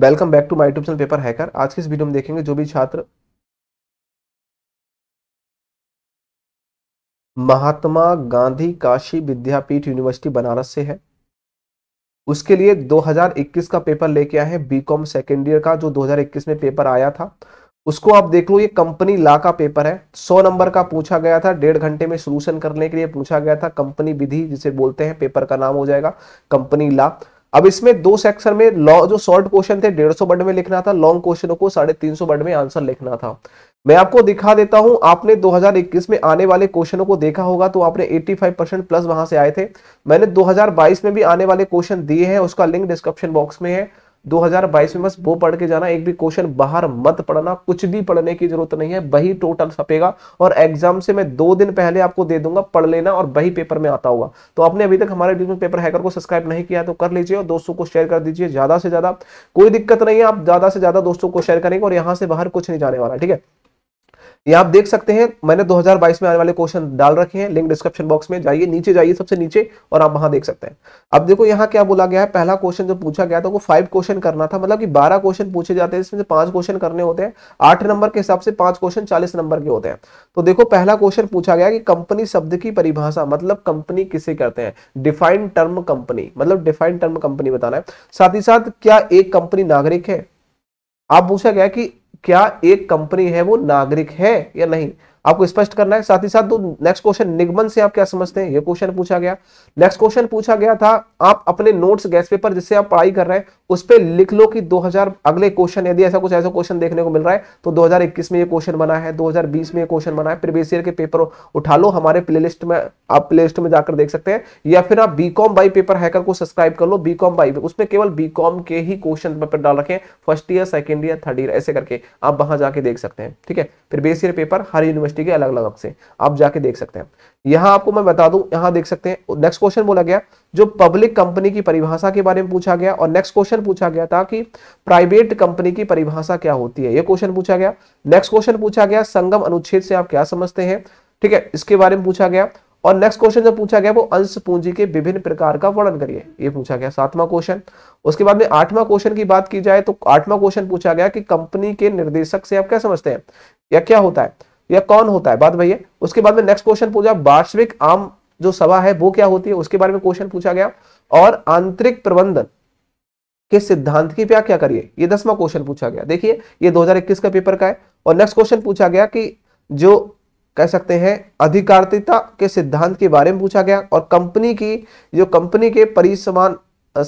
welcome back to my tube channel paper hacker आज के इस वीडियो में देखेंगे जो भी छात्र महात्मा गांधी काशी विद्यापीठ यूनिवर्सिटी बनारस से है उसके लिए 2021 का पेपर लेके आए हैं बीकॉम सेकेंड ईयर का जो 2021 में पेपर आया था उसको आप देख लो ये कंपनी ला का पेपर है 100 नंबर का पूछा गया था डेढ़ घंटे में सोल्यूशन करने के लिए पूछा गया था कंपनी विधि जिसे बोलते हैं पेपर का नाम हो जाएगा कंपनी ला अब इसमें दो सेक्शन में जो शॉर्ट क्वेश्चन थे डेढ़ सौ वर्ड में लिखना था लॉन्ग क्वेश्चनों को साढ़े तीन सौ वर्ड में आंसर लिखना था मैं आपको दिखा देता हूं आपने 2021 में आने वाले क्वेश्चनों को देखा होगा तो आपने 85 परसेंट प्लस वहां से आए थे मैंने 2022 में भी आने वाले क्वेश्चन दिए हैं उसका लिंक डिस्क्रिप्शन बॉक्स में है 2022 में बस वो पढ़ के जाना एक भी क्वेश्चन बाहर मत पढ़ना कुछ भी पढ़ने की जरूरत नहीं है वही टोटल छपेगा और एग्जाम से मैं दो दिन पहले आपको दे दूंगा पढ़ लेना और वही पेपर में आता होगा तो आपने अभी तक हमारे यूट्यूब पेपर हैकर को सब्सक्राइब नहीं किया तो कर लीजिए और दोस्तों को शेयर कर दीजिए ज्यादा से ज्यादा कोई दिक्कत नहीं है आप ज्यादा से ज्यादा दोस्तों को शेयर करेंगे और यहाँ से बाहर कुछ नहीं जाने वाला ठीक है ये आप देख सकते हैं मैंने 2022 में आने वाले क्वेश्चन डाल रखे हैं लिंक डिस्क्रिप्शन बॉक्स में जाइए नीचे जाइए सबसे नीचे और आप वहां देख सकते हैं अब देखो यहाँ क्या बोला गया है पहला क्वेश्चन जो पूछा गया था वो फाइव क्वेश्चन करना था मतलब कि बारह क्वेश्चन पूछे जाते हैं जिसमें से पांच क्वेश्चन करने होते हैं आठ नंबर के हिसाब से पांच क्वेश्चन चालीस नंबर के होते हैं तो देखो पहला क्वेश्चन पूछा गया कि कंपनी शब्द की परिभाषा मतलब कंपनी किसे करते हैं डिफाइंड टर्म कंपनी मतलब डिफाइंड टर्म कंपनी बताना है साथ ही साथ क्या एक कंपनी नागरिक है आप पूछा गया कि क्या एक कंपनी है वो नागरिक है या नहीं आपको स्पष्ट करना है साथ ही साथ नेक्स्ट क्वेश्चन निगमन से आप क्या समझते हैं ये क्वेश्चन पूछा गया नेक्स्ट क्वेश्चन पूछा गया था आप अपने नोट्स गैस पेपर जिससे आप पढ़ाई कर रहे हैं उस पर लिख लो कि 2000 अगले क्वेश्चन यदि ऐसा कुछ ऐसा क्वेश्चन देखने को मिल रहा है तो 2021 में ये क्वेश्चन बना है 2020 में ये क्वेश्चन बना है प्रीवियस ईयर के पेपर उठा लो हमारे प्लेलिस्ट में आप प्लेलिस्ट में जाकर देख सकते हैं या फिर आप बीकॉम बाई पेपर हैकर को सब्सक्राइब कर लो बीकॉम बाई उसमें केवल बीकॉम के ही क्वेश्चन पेपर डाल रखे first year second year third year ऐसे करके आप वहां जाके देख सकते हैं ठीक है प्रीवियस ईयर पेपर हर यूनिवर्सिटी यूनिवर्सिटी के अलग अलग आपसे आप जाके देख सकते हैं यहाँ आपको मैं बता दूं यहाँ देख सकते हैं नेक्स्ट क्वेश्चन बोला गया जो पब्लिक कंपनी की परिभाषा के बारे में पूछा गया और नेक्स्ट क्वेश्चन पूछा गया था कि प्राइवेट कंपनी की परिभाषा क्या होती है ये क्वेश्चन पूछा गया नेक्स्ट क्वेश्चन पूछा गया संगम अनुच्छेद से आप क्या समझते हैं ठीक है इसके बारे में पूछा गया और नेक्स्ट क्वेश्चन जो पूछा गया वो अंश पूंजी के विभिन्न प्रकार का वर्णन करिए ये पूछा गया सातवां क्वेश्चन उसके बाद में आठवां क्वेश्चन की बात की जाए तो आठवां क्वेश्चन पूछा गया कि कंपनी के निर्देशक से आप क्या समझते हैं या क्या होता है या कौन होता है बात भैया उसके बाद में नेक्स्ट क्वेश्चन पूछा वार्षिक आम जो सभा है वो क्या होती है उसके बारे में क्वेश्चन पूछा गया और आंतरिक प्रबंधन के सिद्धांत की क्या क्या करिए ये दसवा क्वेश्चन पूछा गया देखिए ये 2021 का पेपर का है और नेक्स्ट क्वेश्चन पूछा गया कि जो कह सकते हैं अधिकारिता के सिद्धांत के बारे में पूछा गया और कंपनी की जो कंपनी के परिसमान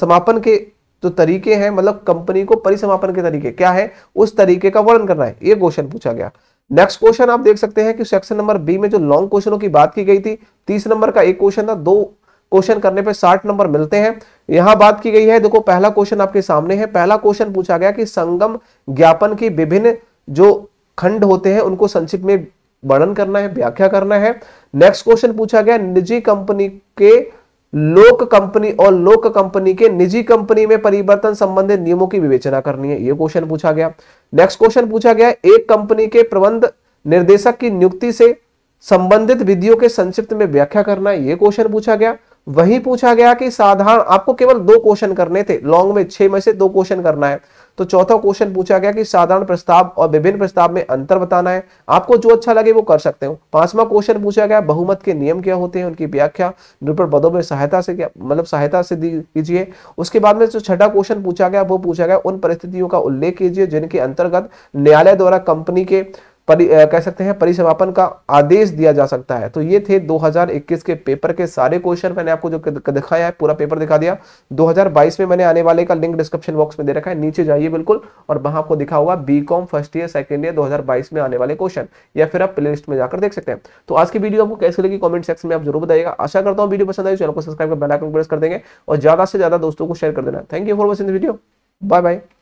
समापन के जो तरीके हैं मतलब कंपनी को परिसमापन के तरीके क्या है उस तरीके का वर्णन करना है ये क्वेश्चन पूछा गया नेक्स्ट क्वेश्चन आप देख सकते हैं कि सेक्शन नंबर बी में जो लॉन्ग क्वेश्चनों की बात की गई थी तीस नंबर का एक क्वेश्चन था दो क्वेश्चन करने पे साठ नंबर मिलते हैं यहां बात की गई है देखो पहला क्वेश्चन आपके सामने है पहला क्वेश्चन पूछा गया कि संगम ज्ञापन की विभिन्न जो खंड होते हैं उनको संक्षिप्त में वर्णन करना है व्याख्या करना है नेक्स्ट क्वेश्चन पूछा गया निजी कंपनी के लोक कंपनी और लोक कंपनी के निजी कंपनी में परिवर्तन संबंधित नियमों की विवेचना करनी है यह क्वेश्चन पूछा गया नेक्स्ट क्वेश्चन पूछा गया एक कंपनी के प्रबंध निर्देशक की नियुक्ति से संबंधित विधियों के संक्षिप्त में व्याख्या करना है यह क्वेश्चन पूछा गया वही पूछा गया कि साधारण आपको केवल दो क्वेश्चन करने थे लॉन्ग में छह में से दो क्वेश्चन करना है तो चौथा क्वेश्चन पूछा गया कि साधारण प्रस्ताव और विभिन्न प्रस्ताव में अंतर बताना है आपको जो अच्छा लगे वो कर सकते हो पांचवा क्वेश्चन पूछा गया बहुमत के नियम क्या होते हैं उनकी व्याख्या निरूपण पदों में सहायता से क्या मतलब सहायता से कीजिए उसके बाद में जो छठा क्वेश्चन पूछा गया वो पूछा गया उन परिस्थितियों का उल्लेख कीजिए जिनके अंतर्गत न्यायालय द्वारा कंपनी के परि कह सकते हैं परिसमापन का आदेश दिया जा सकता है तो ये थे 2021 के पेपर के सारे क्वेश्चन मैंने आपको जो दिखाया है पूरा पेपर दिखा दिया 2022 में मैंने आने वाले का लिंक डिस्क्रिप्शन बॉक्स में दे रखा है नीचे जाइए बिल्कुल और वहां आपको दिखा हुआ B com first year second year 2022 में आने वाले क्वेश्चन या फिर आप प्ले में जाकर देख सकते हैं तो आज की वीडियो आपको कैसे लगी कॉमेंट सेक्शन में आप जरूर बताइएगा आशा करता हूँ वीडियो पसंद आई चैनल को सब्सक्राइब कर बेलाइकन प्रेस कर देंगे और ज्यादा से ज्यादा दोस्तों को शेयर कर देना thank you for watching video bye bye